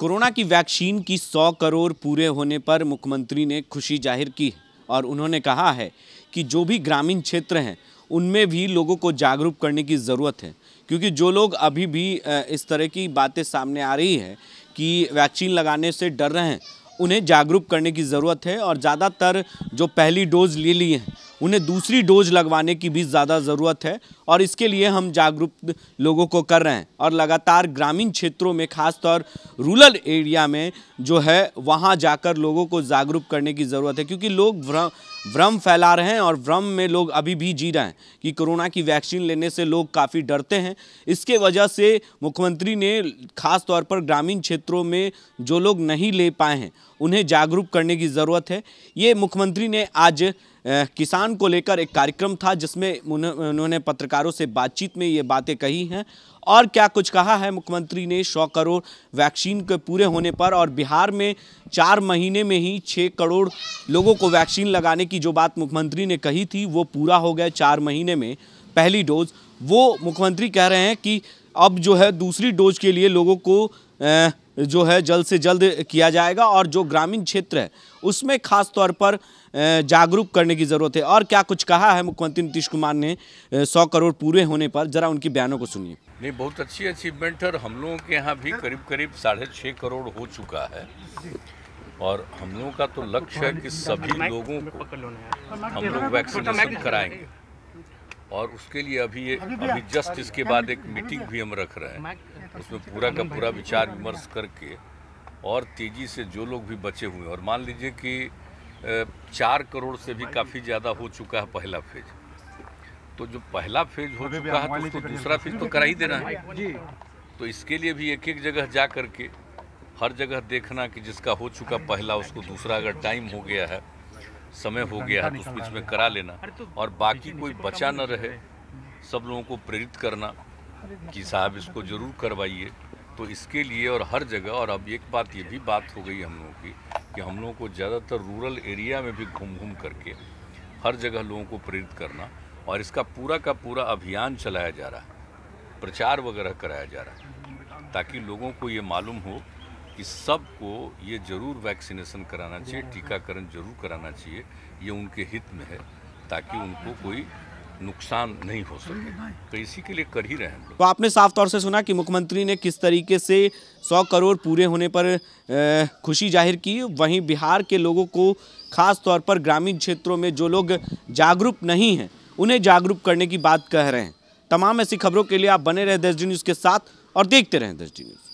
Corona की vaccine की 100 करोड़ पूरे होने पर मुख्यमंत्री ने खुशी जाहिर की और उन्होंने कहा है कि जो भी ग्रामीण क्षेत्र हैं उनमें भी लोगों को जागरूक करने की ज़रूरत है क्योंकि जो लोग अभी भी इस तरह की बातें सामने आ रही है कि वैक्सीन लगाने से डर रहे हैं उन्हें जागरूक करने की ज़रूरत है और ज़्यादातर जो पहली डोज ले लिए हैं उन्हें दूसरी डोज लगवाने की भी ज़्यादा ज़रूरत है और इसके लिए हम जागरूक लोगों को कर रहे हैं और लगातार ग्रामीण क्षेत्रों में खासतौर रूरल एरिया में जो है वहाँ जाकर लोगों को जागरूक करने की ज़रूरत है क्योंकि लोग भ्रम फैला रहे हैं और भ्रम में लोग अभी भी जी रहे हैं कि कोरोना की वैक्सीन लेने से लोग काफ़ी डरते हैं इसके वजह से मुख्यमंत्री ने खास तौर पर ग्रामीण क्षेत्रों में जो लोग नहीं ले पाए हैं उन्हें जागरूक करने की ज़रूरत है ये मुख्यमंत्री ने आज किसान को लेकर एक कार्यक्रम था जिसमें उन्होंने पत्रकारों से बातचीत में ये बातें कही हैं और क्या कुछ कहा है मुख्यमंत्री ने सौ करोड़ वैक्सीन के पूरे होने पर और बिहार में चार महीने में ही छः करोड़ लोगों को वैक्सीन लगाने की जो बात मुख्यमंत्री ने कही थी वो पूरा हो गया चार महीने में पहली डोज वो मुख्यमंत्री कह रहे हैं कि अब जो है दूसरी डोज के लिए लोगों को जो है जल्द से जल्द किया जाएगा और जो ग्रामीण क्षेत्र है उसमें खास तौर पर जागरूक करने की ज़रूरत है और क्या कुछ कहा है मुख्यमंत्री नीतीश कुमार ने सौ करोड़ पूरे होने पर ज़रा उनकी बयानों को सुनिए नहीं बहुत अच्छी अचीवमेंट है और हम लोगों के यहाँ भी करीब करीब साढ़े छः करोड़ हो चुका है और हम लोगों का तो लक्ष्य है कि सभी लोगों को हम लोग वैक्सीनेशन कराएंगे और उसके लिए अभी अभी जस्ट इसके बाद एक मीटिंग भी हम रख रहे हैं उसमें पूरा का पूरा विचार विमर्श करके और तेज़ी से जो लोग भी बचे हुए हैं और मान लीजिए कि चार करोड़ से भी काफ़ी ज़्यादा हो चुका है पहला फेज तो जो पहला फेज हो चुका है तो उसको दूसरा फेज तो करा ही देना है तो इसके लिए भी एक एक जगह जा करके हर जगह देखना कि जिसका हो चुका पहला उसको दूसरा अगर टाइम हो गया है समय हो गया है तो उसमें करा लेना तो और बाकी कोई बचा न रहे सब लोगों को प्रेरित करना कि साहब इसको जरूर करवाइए तो इसके लिए और हर जगह और अब एक बात ये भी बात हो गई हम लोगों की कि हम लोगों को ज़्यादातर रूरल एरिया में भी घूम घूम करके हर जगह लोगों को प्रेरित करना और इसका पूरा का पूरा अभियान चलाया जा रहा है प्रचार वगैरह कराया जा रहा है ताकि लोगों को ये मालूम हो कि सबको ये ज़रूर वैक्सीनेशन कराना चाहिए हाँ, हाँ। टीकाकरण जरूर कराना चाहिए ये उनके हित में है ताकि उनको कोई नुकसान नहीं हो सके हाँ। तो इसी के लिए कर ही रहे हैं तो आपने साफ तौर से सुना कि मुख्यमंत्री ने किस तरीके से 100 करोड़ पूरे होने पर खुशी जाहिर की वहीं बिहार के लोगों को खास तौर पर ग्रामीण क्षेत्रों में जो लोग जागरूक नहीं हैं उन्हें जागरूक करने की बात कह रहे हैं तमाम ऐसी खबरों के लिए आप बने रहें दस डी न्यूज़ के साथ और देखते रहें दस डी न्यूज़